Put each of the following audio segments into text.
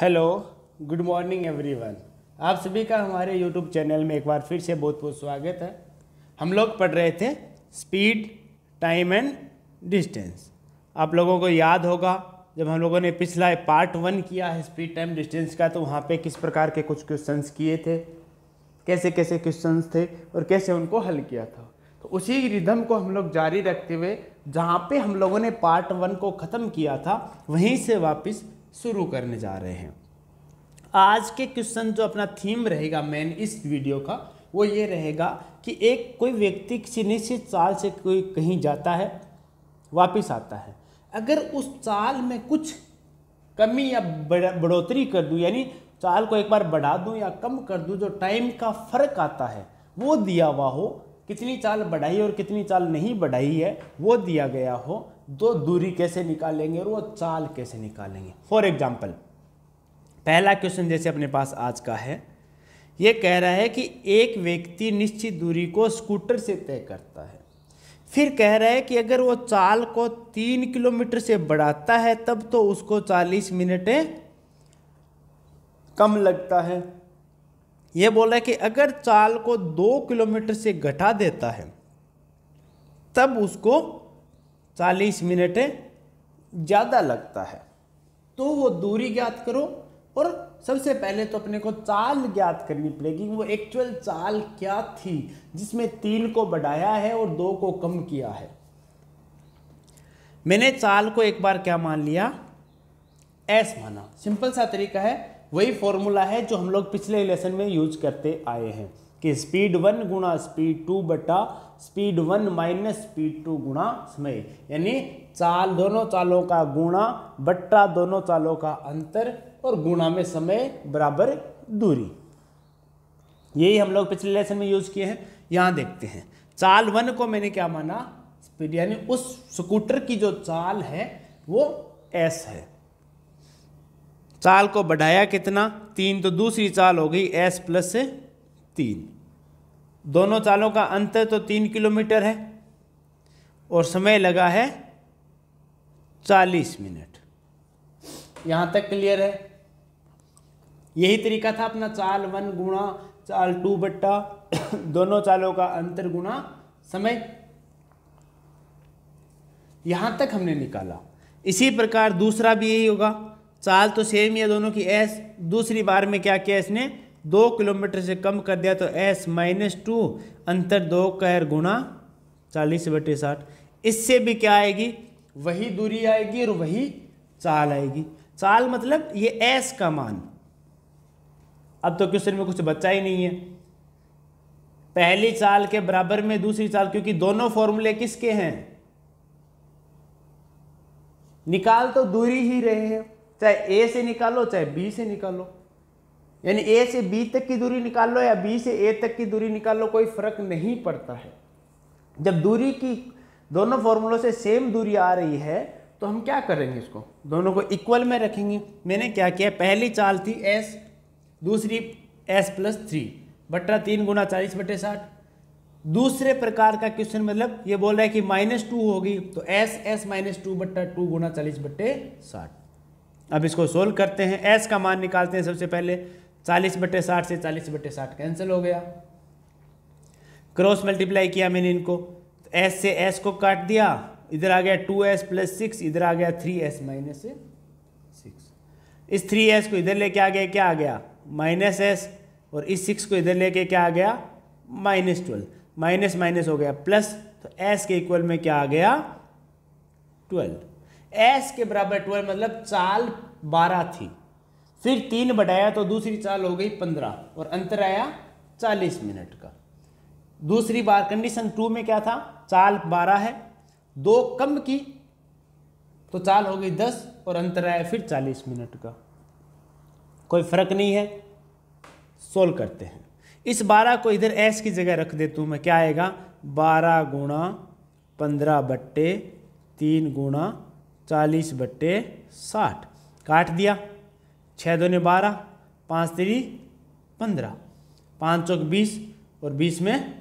hello good morning everyone आप सभी का हमारे यूट्यूब चैनल में एक बार फिर से बहुत बहुत स्वागत है हम लोग पढ़ रहे थे स्पीड टाइम एंड डिस्टेंस आप लोगों को याद होगा जब हम लोगों ने पिछला पार्ट वन किया है स्पीड टाइम डिस्टेंस का तो वहाँ पे किस प्रकार के कुछ क्वेश्चंस किए थे कैसे कैसे क्वेश्चंस थे और कैसे उनको हल किया था तो उसी रिधम को हम लोग जारी रखते हुए जहाँ पे हम लोगों ने पार्ट वन को ख़त्म किया था वहीं से वापस शुरू करने जा रहे हैं आज के क्वेश्चन जो अपना थीम रहेगा मेन इस वीडियो का वो ये रहेगा कि एक कोई व्यक्ति किसी निश्चित चाल से कोई कहीं जाता है वापस आता है अगर उस चाल में कुछ कमी या बढ़ोतरी कर दूँ यानी चाल को एक बार बढ़ा दूँ या कम कर दूँ जो टाइम का फर्क आता है वो दिया हुआ हो कितनी चाल बढ़ाई और कितनी चाल नहीं बढ़ाई है वो दिया गया हो तो दूरी कैसे निकालेंगे और वो चाल कैसे निकालेंगे फॉर एग्जाम्पल पहला क्वेश्चन जैसे अपने पास आज का है ये कह रहा है कि एक व्यक्ति निश्चित दूरी को स्कूटर से तय करता है फिर कह रहा है कि अगर वो चाल को तीन किलोमीटर से बढ़ाता है तब तो उसको चालीस मिनट कम लगता है ये बोल रहा है कि अगर चाल को दो किलोमीटर से घटा देता है तब उसको चालीस मिनट ज़्यादा लगता है तो वो दूरी ज्ञात करो और सबसे पहले तो अपने को चाल ज्ञात करनी पड़ेगी वो एक्चुअल चाल क्या थी जिसमें तीन को बढ़ाया है और दो को कम किया है मैंने चाल को एक बार क्या मान लिया एस माना सिंपल सा तरीका है वही फॉर्मूला है जो हम लोग पिछले लेसन में यूज करते आए हैं कि स्पीड वन गुणा स्पीड टू बटा speed one minus speed two गुणा समय यानी चाल दोनों चालों का गुणा बट्टा दोनों चालों का अंतर और गुणा में समय बराबर दूरी यही हम लोग पिछले लेसन में यूज किए हैं यहां देखते हैं चाल वन को मैंने क्या माना स्पीड यानी उस स्कूटर की जो चाल है वो एस है चाल को बढ़ाया कितना तीन तो दूसरी चाल हो गई एस प्लस तीन दोनों चालों का अंतर तो तीन किलोमीटर है और समय लगा है चालीस मिनट यहाँ तक क्लियर है यही तरीका था अपना चाल वन गुणा चाल टू बट्टा दोनों चालों का अंतर गुणा समय यहाँ तक हमने निकाला इसी प्रकार दूसरा भी यही होगा चाल तो सेम ही है दोनों की एस दूसरी बार में क्या किया इसने दो किलोमीटर से कम कर दिया तो एस माइनस टू अंतर दो कैर गुणा चालीस बटे साठ इससे भी क्या आएगी वही दूरी आएगी और वही चाल आएगी चाल मतलब ये एस का मान अब तो क्वेश्चन में कुछ बच्चा ही नहीं है पहली चाल के बराबर में दूसरी चाल क्योंकि दोनों फॉर्मूले किसके हैं निकाल तो दूरी ही रहे हैं चाहे ए से निकालो चाहे बी से निकालो यानी ए से बी तक की दूरी निकाल लो या बी से ए तक की दूरी निकाल लो कोई फर्क नहीं पड़ता है जब दूरी की दोनों फॉर्मूलों से सेम दूरी आ रही है तो हम क्या करेंगे इसको दोनों को इक्वल में रखेंगे मैंने क्या किया पहली चाल थी एस दूसरी एस प्लस थ्री बट्टा तीन गुना चालीस बटे साठ दूसरे प्रकार का क्वेश्चन मतलब ये बोल रहा है कि माइनस टू होगी तो एस एस माइनस टू बट्टा टू गुना चालीस बट्टे साठ अब इसको सोल्व करते हैं एस का मान निकालते हैं सबसे पहले चालीस बटे साठ से चालीस बटे साठ कैंसिल हो गया क्रॉस मल्टीप्लाई किया मैंने इनको एस से एस को काट दिया इधर आ गया टू एस प्लस सिक्स इधर आ गया थ्री एस माइनस सिक्स इस थ्री एस को इधर लेके आ गया क्या आ गया माइनस एस और इस सिक्स को इधर लेके क्या आ गया माइनस ट्वेल्व माइनस माइनस हो गया प्लस तो एस के इक्वल में क्या आ गया ट्वेल्व एस के बराबर ट्वेल्व मतलब चाल बारह थी फिर तीन बढ़ाया तो दूसरी चाल हो गई पंद्रह और अंतर आया चालीस मिनट का दूसरी बार कंडीशन टू में क्या था चाल बारह है दो कम की तो चाल हो गई दस और अंतर आया फिर चालीस मिनट का कोई फर्क नहीं है सोल्व करते हैं इस बारह को इधर एस की जगह रख देता हूँ मैं क्या आएगा बारह गुणा पंद्रह बट्टे तीन गुणा चालीस बट्टे साठ काट दिया छः दोने बारह पाँच तेरी पंद्रह पाँच चौक बीस और बीस में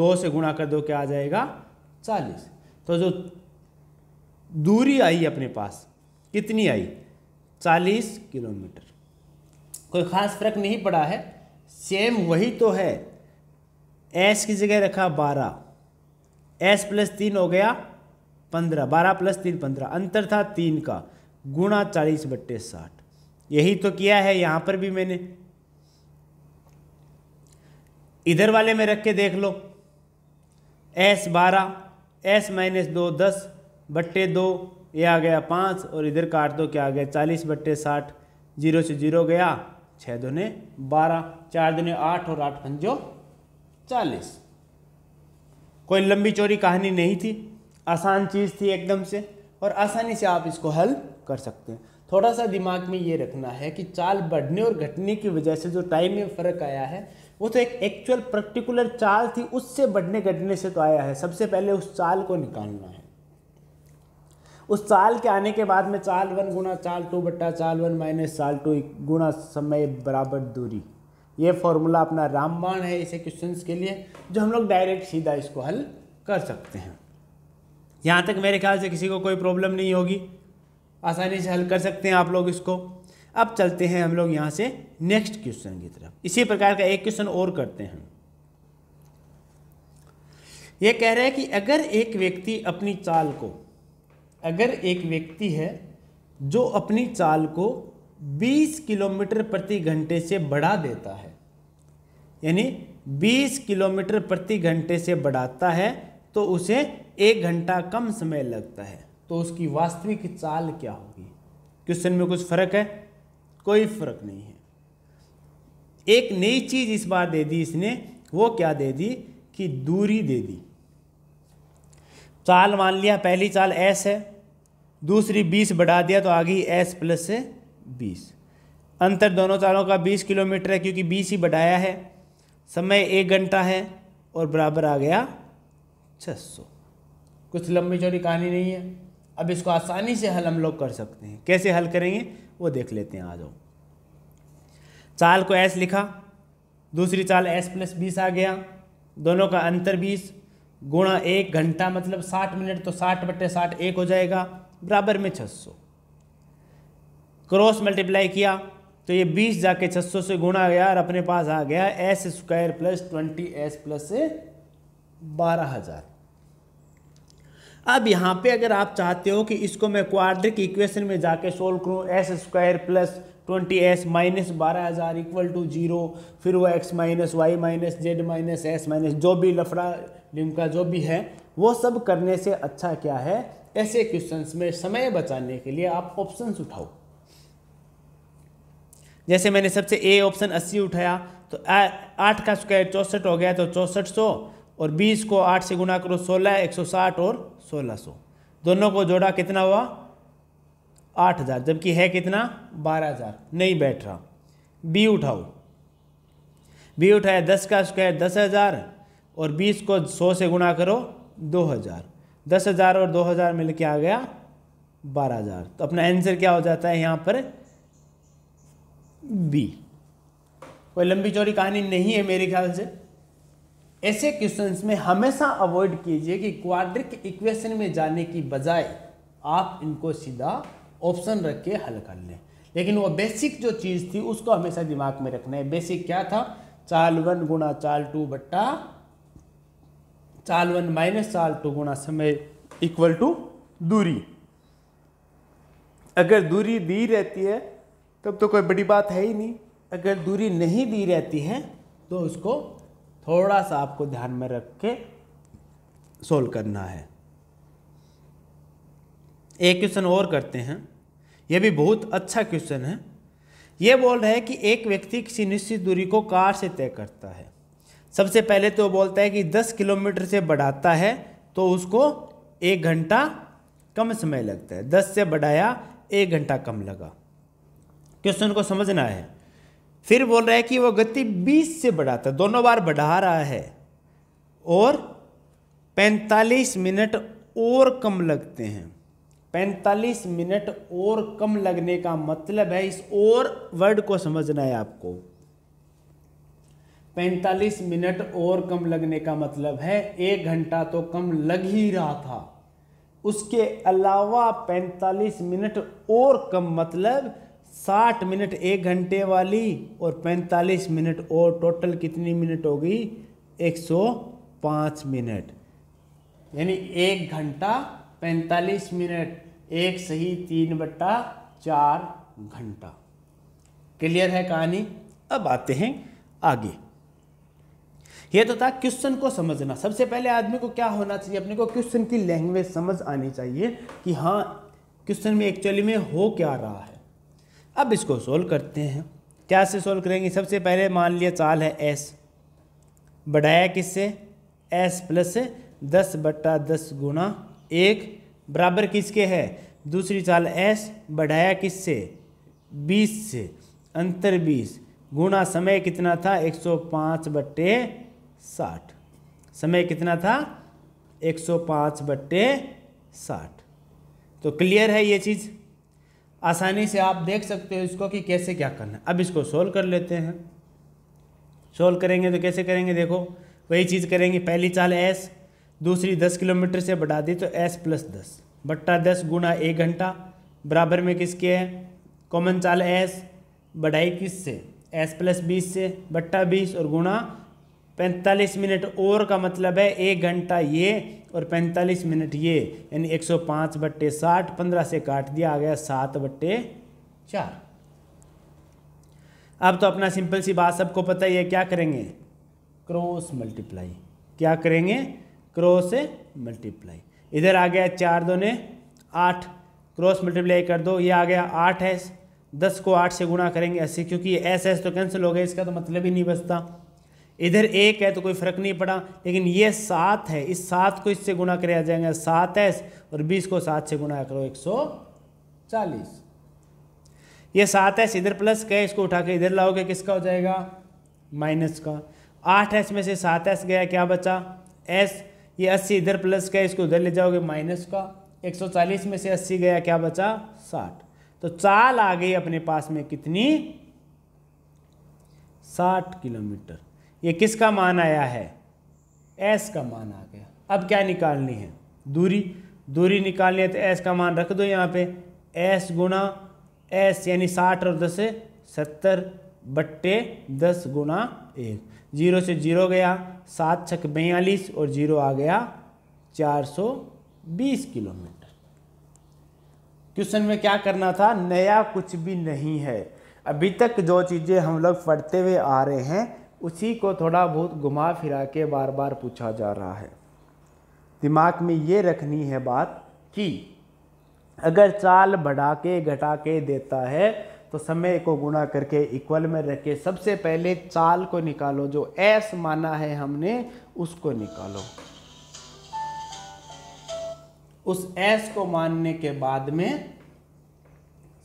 दो से गुणा कर दो क्या आ जाएगा चालीस तो जो दूरी आई अपने पास कितनी आई चालीस किलोमीटर कोई ख़ास फर्क नहीं पड़ा है सेम वही तो है एस की जगह रखा बारह एस प्लस तीन हो गया पंद्रह बारह प्लस तीन पंद्रह अंतर था तीन का गुणा चालीस बट्टे साठ यही तो किया है यहां पर भी मैंने इधर वाले में रख के देख लो एस बारह एस माइनस दो दस बट्टे दो ये आ गया पाँच और इधर काट दो क्या आ गया चालीस बट्टे साठ जीरो से जीरो गया छः दोने बारह चार ने आठ और आठ पंजो चालीस कोई लंबी चोरी कहानी नहीं थी आसान चीज़ थी एकदम से और आसानी से आप इसको हल कर सकते हैं थोड़ा सा दिमाग में ये रखना है कि चाल बढ़ने और घटने की वजह से जो टाइम में फ़र्क आया है वो तो एक एक्चुअल पर्टिकुलर चाल थी उससे बढ़ने घटने से तो आया है सबसे पहले उस चाल को निकालना है उस चाल के आने के बाद में चाल वन गुना चाल टू बट्टा चाल वन माइनस चाल टू गुना समय बराबर दूरी ये फॉर्मूला अपना रामबाण है इसे क्वेश्चन के लिए जो हम लोग डायरेक्ट सीधा इसको हल कर सकते हैं यहाँ तक मेरे ख्याल से किसी को कोई प्रॉब्लम नहीं होगी आसानी से हल कर सकते हैं आप लोग इसको अब चलते हैं हम लोग यहाँ से नेक्स्ट क्वेश्चन की तरफ इसी प्रकार का एक क्वेश्चन और करते हैं ये कह रहा है कि अगर एक व्यक्ति अपनी चाल को अगर एक व्यक्ति है जो अपनी चाल को 20 किलोमीटर प्रति घंटे से बढ़ा देता है यानी 20 किलोमीटर प्रति घंटे से बढ़ाता है तो उसे एक घंटा कम समय लगता है तो उसकी वास्तविक चाल क्या होगी क्वेश्चन में कुछ फर्क है कोई फर्क नहीं है एक नई चीज इस बार दे दी इसने वो क्या दे दी कि दूरी दे दी चाल मान लिया पहली चाल एस है दूसरी बीस बढ़ा दिया तो आ गई एस प्लस से बीस अंतर दोनों चालों का बीस किलोमीटर है क्योंकि बीस ही बढ़ाया है समय एक घंटा है और बराबर आ गया छह सौ कुछ लंबी चौड़ी कहानी नहीं है अब इसको आसानी से हल हम लोग कर सकते हैं कैसे हल करेंगे वो देख लेते हैं आ जाओ चाल को एस लिखा दूसरी चाल एस प्लस बीस आ गया दोनों का अंतर बीस गुणा एक घंटा मतलब साठ मिनट तो साठ बट्टे साठ एक हो जाएगा बराबर में छः सौ क्रॉस मल्टीप्लाई किया तो ये बीस जाके छः सौ से गुणा गया और अपने पास आ गया S square plus twenty S plus बारह हज़ार अब यहाँ पे अगर आप चाहते हो कि इसको मैं क्वाड्रिक इक्वेशन में जाके सोल्व करूँ S square plus twenty S minus बारह हज़ार इक्वल टू जीरो फिर वो X minus Y minus Z minus S minus जो भी लफड़ा लिमका जो भी है वो सब करने से अच्छा क्या है ऐसे क्वेश्चन में समय बचाने के लिए आप ऑप्शन उठाओ जैसे मैंने सबसे ए ऑप्शन अस्सी उठाया तो आठ का स्क्वायर चौंसठ हो गया तो चौंसठ सौ और 20 को 8 से गुना करो 16 160 और 1600 दोनों को जोड़ा कितना हुआ 8000 जबकि है कितना 12000 नहीं बैठ रहा बी उठाओ बी उठाया 10 का स्क्वायर 10000 और 20 को 100 से गुना करो 2000 10000 और 2000 के आ गया 12000 तो अपना आंसर क्या हो जाता है यहाँ पर बी कोई लंबी चौड़ी कहानी नहीं है मेरे ख्याल से ऐसे क्वेश्चंस में हमेशा अवॉइड कीजिए कि क्वाड्रिक इक्वेशन में जाने की बजाय आप इनको सीधा ऑप्शन रख के हल कर लें लेकिन वो बेसिक जो चीज़ थी उसको हमेशा दिमाग में रखना है बेसिक क्या था चाल वन गुणा चाल टू बट्टा चाल वन माइनस चाल टू गुणा समय इक्वल टू दूरी अगर दूरी दी रहती है तब तो कोई बड़ी बात है ही नहीं अगर दूरी नहीं दी रहती है तो उसको थोड़ा सा आपको ध्यान में रख के सोल्व करना है एक क्वेश्चन और करते हैं यह भी बहुत अच्छा क्वेश्चन है यह बोल रहा है कि एक व्यक्ति किसी निश्चित दूरी को कार से तय करता है सबसे पहले तो बोलता है कि 10 किलोमीटर से बढ़ाता है तो उसको एक घंटा कम समय लगता है 10 से बढ़ाया एक घंटा कम लगा क्वेश्चन को समझना है फिर बोल रहा है कि वह गति 20 से बढ़ाता दोनों बार बढ़ा रहा है और 45 मिनट और कम लगते हैं 45 मिनट और कम लगने का मतलब है इस और वर्ड को समझना है आपको 45 मिनट और कम लगने का मतलब है एक घंटा तो कम लग ही रहा था उसके अलावा 45 मिनट और कम मतलब साठ मिनट एक घंटे वाली और पैंतालीस मिनट और टोटल कितनी मिनट होगी एक सौ पाँच मिनट यानी एक घंटा पैंतालीस मिनट एक सही तीन बट्टा चार घंटा क्लियर है कहानी अब आते हैं आगे ये तो था क्वेश्चन को समझना सबसे पहले आदमी को क्या होना चाहिए अपने को क्वेश्चन की लैंग्वेज समझ आनी चाहिए कि हाँ क्वेश्चन में एक्चुअली में हो क्या रहा है अब इसको सोल्व करते हैं क्या से सोल्व करेंगे सबसे पहले मान लिया चाल है एस बढ़ाया किससे एस प्लस दस बट्टा दस गुना एक बराबर किसके है दूसरी चाल एस बढ़ाया किससे बीस से अंतर बीस गुणा समय कितना था एक सौ पाँच बट्टे साठ समय कितना था एक सौ पाँच बट्टे साठ तो क्लियर है ये चीज़ आसानी से आप देख सकते हो इसको कि कैसे क्या करना है अब इसको सोल्व कर लेते हैं सोल्व करेंगे तो कैसे करेंगे देखो वही चीज़ करेंगे पहली चाल एस दूसरी दस किलोमीटर से बढ़ा दी तो एस प्लस दस बट्टा दस गुणा एक घंटा बराबर में किसके है कॉमन चाल एस बढ़ाई किस से एस प्लस बीस से बट्टा बीस और गुणा पैंतालीस मिनट और का मतलब है एक घंटा ये और पैंतालीस मिनट ये यानी एक सौ पाँच बट्टे साठ पंद्रह से काट दिया आ गया सात बट्टे चार अब तो अपना सिंपल सी बात सबको पता ही है क्या करेंगे क्रॉस मल्टीप्लाई क्या करेंगे क्रॉस मल्टीप्लाई इधर आ गया चार दो ने आठ क्रॉस मल्टीप्लाई कर दो ये आ गया आठ है दस को आठ से गुणा करेंगे ऐसे क्योंकि एस एस तो कैंसिल हो गया इसका तो मतलब ही नहीं बचता इधर एक है तो कोई फर्क नहीं पड़ा लेकिन ये सात है इस सात को इससे गुना कराया जाएगा सात है और बीस को सात से गुना करो एक सौ चालीस ये सात एस इधर प्लस का इसको उठा के इधर लाओगे किसका हो जाएगा माइनस का आठ एस में से सात एस गया क्या बचा एस ये अस्सी इधर प्लस का इसको उधर ले जाओगे माइनस का एक सौ चालीस में से अस्सी गया क्या बचा साठ तो चाल आ गई अपने पास में कितनी साठ किलोमीटर ये किसका मान आया है एस का मान आ गया अब क्या निकालनी है दूरी दूरी निकालनी है तो एस का मान रख दो यहाँ पे एस गुणा एस यानी साठ और दस सत्तर बट्टे दस गुणा एक जीरो से जीरो गया सात छक बयालीस और जीरो आ गया चार सौ बीस किलोमीटर क्वेश्चन में क्या करना था नया कुछ भी नहीं है अभी तक जो चीज़ें हम लोग पढ़ते हुए आ रहे हैं उसी को थोड़ा बहुत घुमा फिरा के बार बार पूछा जा रहा है दिमाग में ये रखनी है बात कि अगर चाल बढ़ा के घटा के देता है तो समय को गुणा करके इक्वल में रख के सबसे पहले चाल को निकालो जो एस माना है हमने उसको निकालो उस एस को मानने के बाद में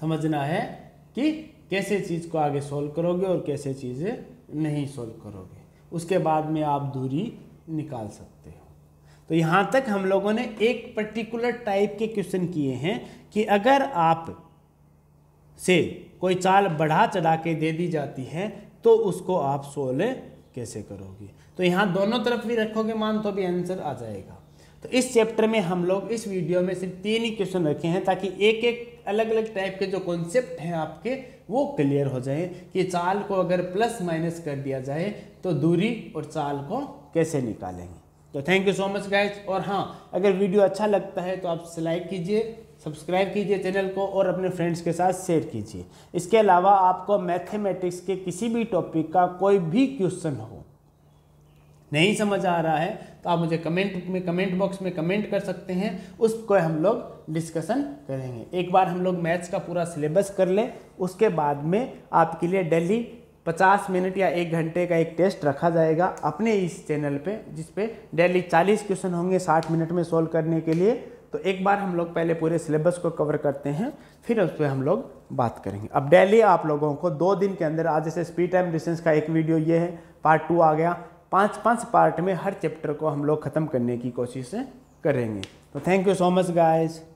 समझना है कि कैसे चीज़ को आगे सोल्व करोगे और कैसे चीज़ें नहीं सोल्व करोगे उसके बाद में आप दूरी निकाल सकते हो तो यहाँ तक हम लोगों ने एक पर्टिकुलर टाइप के क्वेश्चन किए हैं कि अगर आप से कोई चाल बढ़ा चढ़ा के दे दी जाती है तो उसको आप सोल्व कैसे करोगे तो यहाँ दोनों तरफ भी रखोगे मान तो भी आंसर आ जाएगा तो इस चैप्टर में हम लोग इस वीडियो में सिर्फ तीन ही क्वेश्चन रखे हैं ताकि एक एक अलग अलग टाइप के जो कॉन्सेप्ट हैं आपके वो क्लियर हो जाए कि चाल को अगर प्लस माइनस कर दिया जाए तो दूरी और चाल को कैसे निकालेंगे तो thank you so much guys और हाँ अगर वीडियो अच्छा लगता है तो आप लाइक कीजिए सब्सक्राइब कीजिए चैनल को और अपने फ्रेंड्स के साथ शेयर कीजिए इसके अलावा आपको मैथमेटिक्स के किसी भी टॉपिक का कोई भी क्वेश्चन हो नहीं समझ आ रहा है तो आप मुझे कमेंट में कमेंट बॉक्स में कमेंट कर सकते हैं उसको हम लोग डिस्कशन करेंगे एक बार हम लोग मैथ्स का पूरा सिलेबस कर लें उसके बाद में आपके लिए डेली पचास मिनट या एक घंटे का एक टेस्ट रखा जाएगा अपने इस चैनल पे जिस पे डेली चालीस क्वेश्चन होंगे साठ मिनट में सॉल्व करने के लिए तो एक बार हम लोग पहले पूरे सिलेबस को कवर करते हैं फिर उस पर हम लोग बात करेंगे अब डेली आप लोगों को दो दिन के अंदर आज जैसे स्पीड टाइम डिस्टेंस का एक वीडियो ये है पार्ट टू आ गया पाँच पाँच पार्ट में हर चैप्टर को हम लोग ख़त्म करने की कोशिश करेंगे तो thank you so much guys